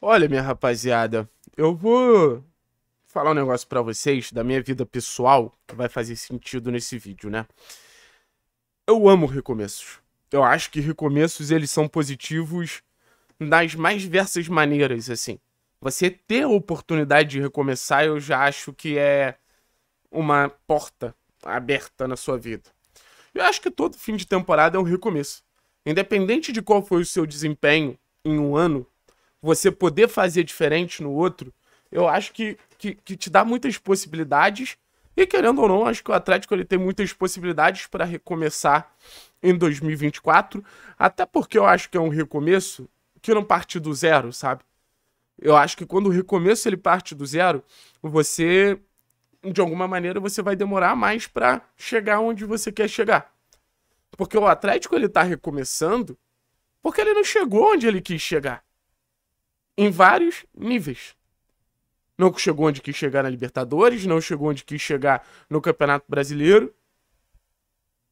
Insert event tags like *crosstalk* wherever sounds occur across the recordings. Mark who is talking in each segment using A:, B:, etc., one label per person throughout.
A: Olha, minha rapaziada, eu vou falar um negócio para vocês da minha vida pessoal que vai fazer sentido nesse vídeo, né? Eu amo recomeços. Eu acho que recomeços eles são positivos das mais diversas maneiras, assim. Você ter a oportunidade de recomeçar, eu já acho que é uma porta aberta na sua vida. Eu acho que todo fim de temporada é um recomeço. Independente de qual foi o seu desempenho em um ano, você poder fazer diferente no outro, eu acho que, que, que te dá muitas possibilidades. E querendo ou não, acho que o Atlético ele tem muitas possibilidades para recomeçar em 2024. Até porque eu acho que é um recomeço que não parte do zero, sabe? Eu acho que quando o recomeço ele parte do zero, você, de alguma maneira, você vai demorar mais para chegar onde você quer chegar. Porque o Atlético ele tá recomeçando porque ele não chegou onde ele quis chegar em vários níveis. Não chegou onde quis chegar na Libertadores, não chegou onde quis chegar no Campeonato Brasileiro,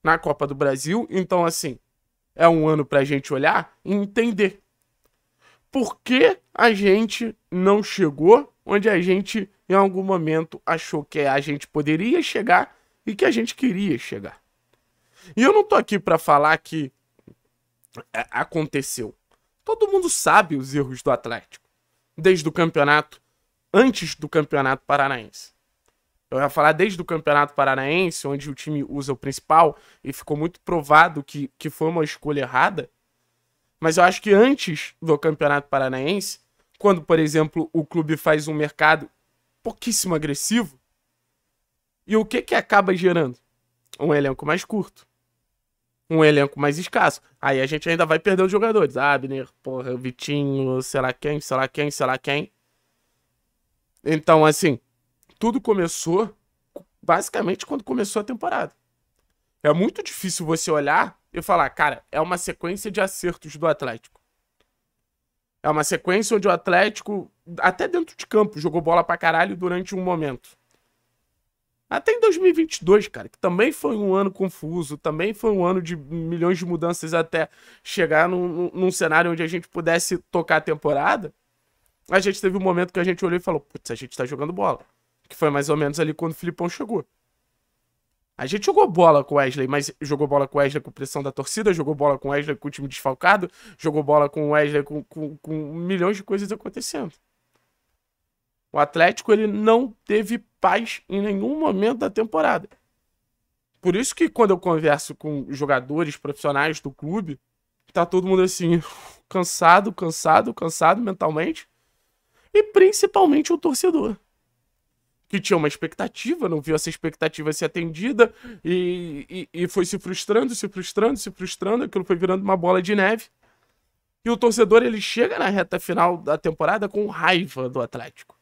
A: na Copa do Brasil. Então, assim, é um ano para a gente olhar e entender por que a gente não chegou onde a gente, em algum momento, achou que a gente poderia chegar e que a gente queria chegar. E eu não tô aqui para falar que é, aconteceu. Todo mundo sabe os erros do Atlético. Desde o campeonato, antes do campeonato paranaense. Eu ia falar desde o Campeonato Paranaense, onde o time usa o principal, e ficou muito provado que, que foi uma escolha errada. Mas eu acho que antes do Campeonato Paranaense, quando, por exemplo, o clube faz um mercado pouquíssimo agressivo, e o que, que acaba gerando? Um elenco mais curto um elenco mais escasso. Aí a gente ainda vai perdendo jogadores. Ah, Abner, porra, Vitinho, sei lá quem, sei lá quem, sei lá quem. Então, assim, tudo começou basicamente quando começou a temporada. É muito difícil você olhar e falar, cara, é uma sequência de acertos do Atlético. É uma sequência onde o Atlético, até dentro de campo, jogou bola pra caralho durante um momento. Até em 2022, cara, que também foi um ano confuso, também foi um ano de milhões de mudanças até chegar num, num cenário onde a gente pudesse tocar a temporada. A gente teve um momento que a gente olhou e falou: putz, a gente tá jogando bola. Que foi mais ou menos ali quando o Filipão chegou. A gente jogou bola com o Wesley, mas jogou bola com o Wesley com pressão da torcida, jogou bola com o Wesley com o time desfalcado, jogou bola com o Wesley com, com, com milhões de coisas acontecendo. O Atlético ele não teve paz em nenhum momento da temporada. Por isso que quando eu converso com jogadores profissionais do clube, tá todo mundo assim, *laughs* cansado, cansado, cansado mentalmente. E principalmente o torcedor. Que tinha uma expectativa, não viu essa expectativa ser atendida e, e, e foi se frustrando, se frustrando, se frustrando. Aquilo foi virando uma bola de neve. E o torcedor ele chega na reta final da temporada com raiva do Atlético.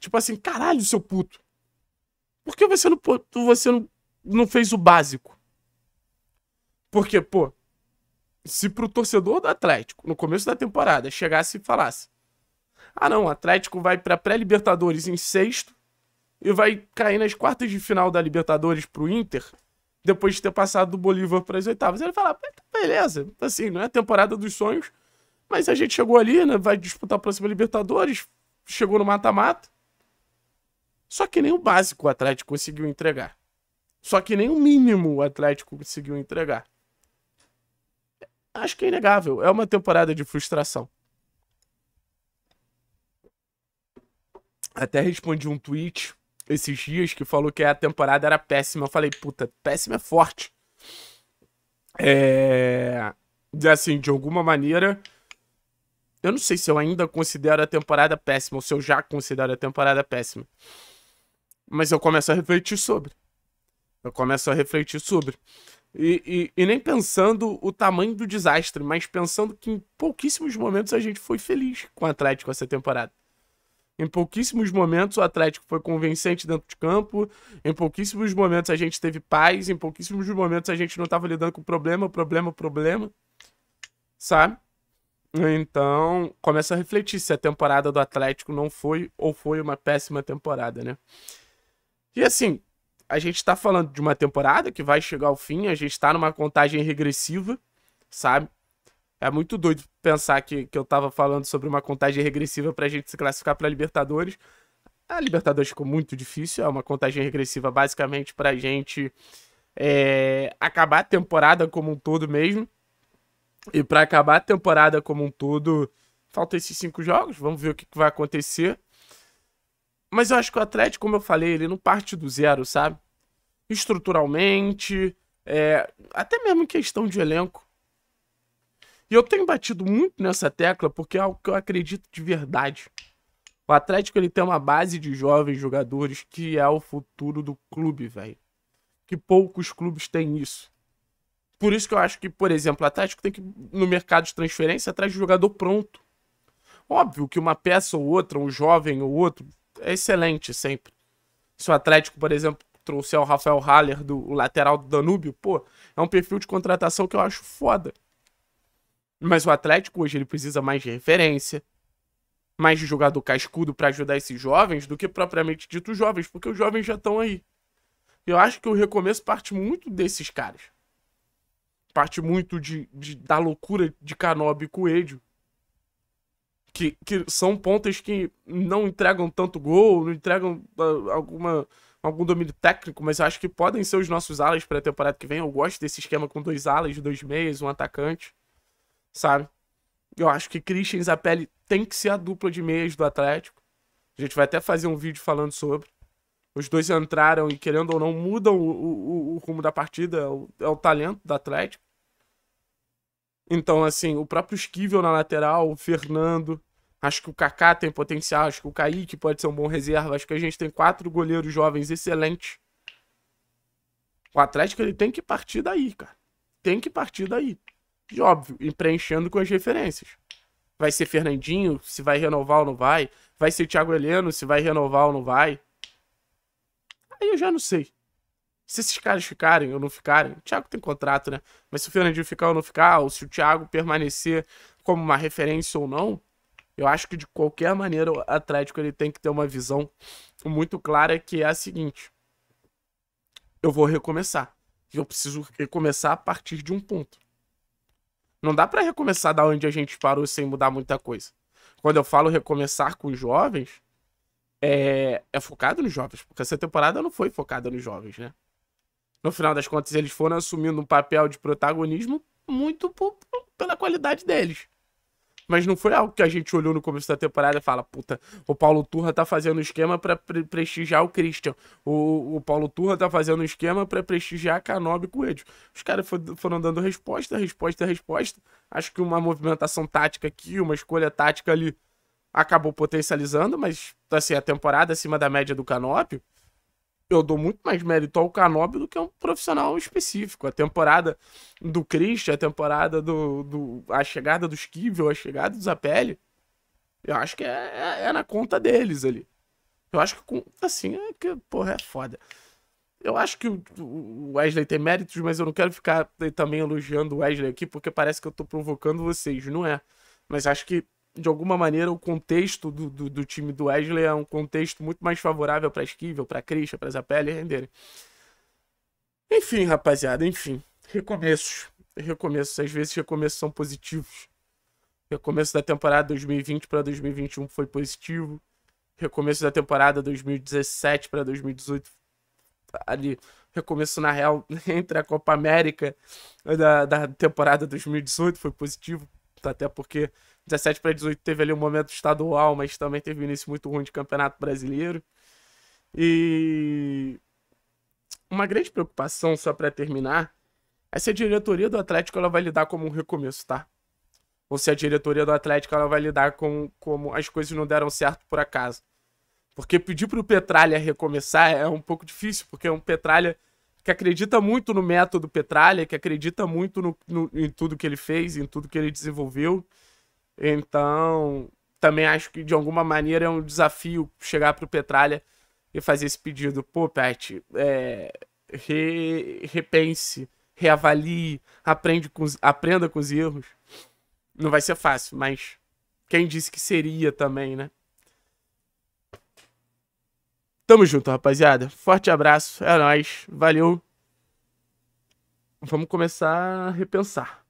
A: Tipo assim, caralho, seu puto. Por que você não, você não, não fez o básico? Porque, pô, se pro torcedor do Atlético, no começo da temporada, chegasse e falasse: ah, não, o Atlético vai pra pré-Libertadores em sexto e vai cair nas quartas de final da Libertadores pro Inter, depois de ter passado do Bolívar para as oitavas. Ele fala: beleza, assim, não é a temporada dos sonhos, mas a gente chegou ali, né, vai disputar a próxima Libertadores, chegou no mata-mata. Só que nem o básico o Atlético conseguiu entregar. Só que nem o mínimo o Atlético conseguiu entregar. Acho que é inegável. É uma temporada de frustração. Até respondi um tweet esses dias que falou que a temporada era péssima. Eu falei, puta, péssima é forte. É. Assim, de alguma maneira. Eu não sei se eu ainda considero a temporada péssima ou se eu já considero a temporada péssima. Mas eu começo a refletir sobre. Eu começo a refletir sobre. E, e, e, nem pensando o tamanho do desastre, mas pensando que em pouquíssimos momentos a gente foi feliz com o Atlético essa temporada. Em pouquíssimos momentos o Atlético foi convincente dentro de campo, em pouquíssimos momentos a gente teve paz, em pouquíssimos momentos a gente não estava lidando com problema, problema, problema. Sabe? Então, começa a refletir se a temporada do Atlético não foi ou foi uma péssima temporada, né? E assim, a gente tá falando de uma temporada que vai chegar ao fim, a gente tá numa contagem regressiva, sabe? É muito doido pensar que, que eu tava falando sobre uma contagem regressiva pra gente se classificar pra Libertadores. A Libertadores ficou muito difícil, é uma contagem regressiva basicamente pra gente é, acabar a temporada como um todo mesmo. E para acabar a temporada como um todo, faltam esses cinco jogos, vamos ver o que, que vai acontecer. Mas eu acho que o Atlético, como eu falei, ele não parte do zero, sabe? Estruturalmente, é, até mesmo em questão de elenco. E eu tenho batido muito nessa tecla porque é algo que eu acredito de verdade. O Atlético ele tem uma base de jovens jogadores que é o futuro do clube, velho. Que poucos clubes têm isso. Por isso que eu acho que, por exemplo, o Atlético tem que, no mercado de transferência, atrás de jogador pronto. Óbvio que uma peça ou outra, um jovem ou outro, é excelente sempre. Se o Atlético, por exemplo, trouxer o Rafael Haller, do lateral do Danúbio, pô, é um perfil de contratação que eu acho foda. Mas o Atlético hoje ele precisa mais de referência, mais de jogador cascudo para ajudar esses jovens do que propriamente dito jovens, porque os jovens já estão aí. Eu acho que o recomeço parte muito desses caras. Parte muito de, de da loucura de Canobi e Coelho que, que são pontas que não entregam tanto gol, não entregam ah, alguma, algum domínio técnico, mas acho que podem ser os nossos alas para a temporada que vem. Eu gosto desse esquema com dois alas, dois meias, um atacante, sabe? Eu acho que Christian Zapelli tem que ser a dupla de meias do Atlético. A gente vai até fazer um vídeo falando sobre. Os dois entraram e, querendo ou não, mudam o, o, o rumo da partida. É o, é o talento do Atlético. Então, assim, o próprio Esquivel na lateral, o Fernando, Acho que o Kaká tem potencial, acho que o Kaique pode ser um bom reserva. Acho que a gente tem quatro goleiros jovens excelentes. O Atlético ele tem que partir daí, cara. Tem que partir daí. E óbvio, e preenchendo com as referências. Vai ser Fernandinho, se vai renovar ou não vai. Vai ser Thiago Heleno, se vai renovar ou não vai. Aí eu já não sei. Se esses caras ficarem ou não ficarem, o Thiago tem contrato, né? Mas se o Fernandinho ficar ou não ficar, ou se o Thiago permanecer como uma referência ou não, eu acho que de qualquer maneira o Atlético ele tem que ter uma visão muito clara que é a seguinte: eu vou recomeçar. Eu preciso recomeçar a partir de um ponto. Não dá para recomeçar da onde a gente parou sem mudar muita coisa. Quando eu falo recomeçar com os jovens, é, é focado nos jovens, porque essa temporada não foi focada nos jovens, né? No final das contas, eles foram assumindo um papel de protagonismo muito pela qualidade deles. Mas não foi algo que a gente olhou no começo da temporada e fala, puta, o Paulo Turra tá fazendo esquema para pre prestigiar o Christian. O, o Paulo Turra tá fazendo esquema para prestigiar Canobi e Coelho. Os caras foram dando resposta, resposta, resposta. Acho que uma movimentação tática aqui, uma escolha tática ali acabou potencializando, mas assim, a temporada acima da média do Canópio eu dou muito mais mérito ao Canobi do que a um profissional específico. A temporada do Christian, a temporada do, do. a chegada do Skivel, a chegada do Zapelli. Eu acho que é, é, é, na conta deles ali. Eu acho que, assim, é que, porra, é foda. Eu acho que o Wesley tem méritos, mas eu não quero ficar também elogiando o Wesley aqui, porque parece que eu tô provocando vocês, não é? Mas acho que de alguma maneira, o contexto do, do, do, time do Wesley é um contexto muito mais favorável para Esquivel, para Christian, para Zapelli renderem. Enfim, rapaziada, enfim. Recomeços. Recomeços. Às vezes, recomeços são positivos. Recomeço da temporada 2020 para 2021 foi positivo. Recomeço da temporada 2017 para 2018 ali recomeço na real *laughs* entre a Copa América da, da temporada 2018 foi positivo até porque 17 para 18 teve ali um momento estadual, mas também teve início muito ruim de campeonato brasileiro. E uma grande preocupação, só para terminar, é se a diretoria do Atlético ela vai lidar como um recomeço, tá? Ou se a diretoria do Atlético ela vai lidar com como as coisas não deram certo por acaso. Porque pedir para o Petralha recomeçar é um pouco difícil, porque é um Petralha que acredita muito no método Petralha, que acredita muito no, no, em tudo que ele fez, em tudo que ele desenvolveu. Então, também acho que de alguma maneira é um desafio chegar para o Petralha e fazer esse pedido. Pô, Pet, é, re, repense, reavalie, aprende com, aprenda com os erros. Não vai ser fácil, mas quem disse que seria também, né? Tamo junto, rapaziada. Forte abraço, é nóis, valeu. Vamos começar a repensar.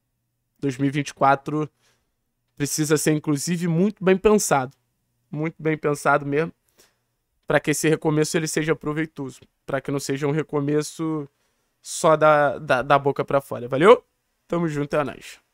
A: 2024 precisa ser, inclusive, muito bem pensado. Muito bem pensado mesmo, para que esse recomeço ele seja proveitoso, para que não seja um recomeço só da, da, da boca para fora. Valeu? Tamo junto, é nóis.